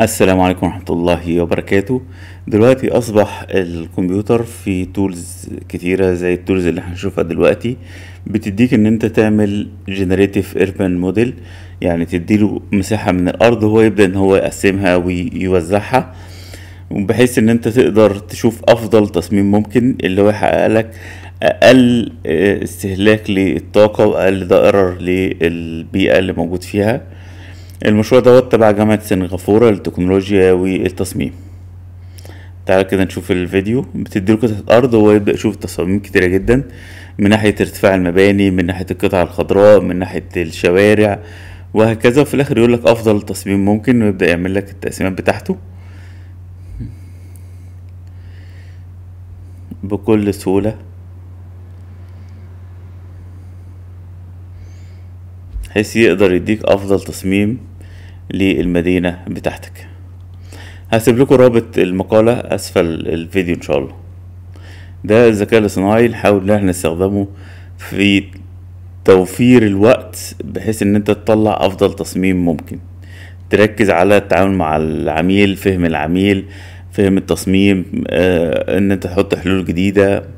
السلام عليكم ورحمة الله وبركاته دلوقتي أصبح الكمبيوتر في تولز كتيرة زي التولز اللي هنشوفها دلوقتي بتديك إن أنت تعمل جنريتيف ايربان موديل يعني تديله مساحة من الأرض هو يبدأ إن هو يقسمها ويوزعها بحيث إن أنت تقدر تشوف أفضل تصميم ممكن اللي هو يحقق لك أقل آه، استهلاك للطاقة وأقل ضرر للبيئة اللي موجود فيها المشروع دوت تبع جامعة سنغافورة للتكنولوجيا والتصميم تعال كده نشوف الفيديو بتديله قطعة أرض وهو يبدأ يشوف تصاميم كتيرة جدا من ناحية ارتفاع المباني من ناحية القطع الخضراء من ناحية الشوارع وهكذا وفي الآخر يقولك أفضل تصميم ممكن ويبدأ يعمل لك التقسيمات بتاعته بكل سهولة بحيث يقدر يديك افضل تصميم للمدينة بتاعتك هسيب لكم رابط المقالة اسفل الفيديو ان شاء الله ده الذكاء الاصطناعي نحاول ان احنا نستخدمه في توفير الوقت بحيث ان انت تطلع افضل تصميم ممكن تركز على التعامل مع العميل فهم العميل فهم التصميم آه، ان انت تحط حلول جديده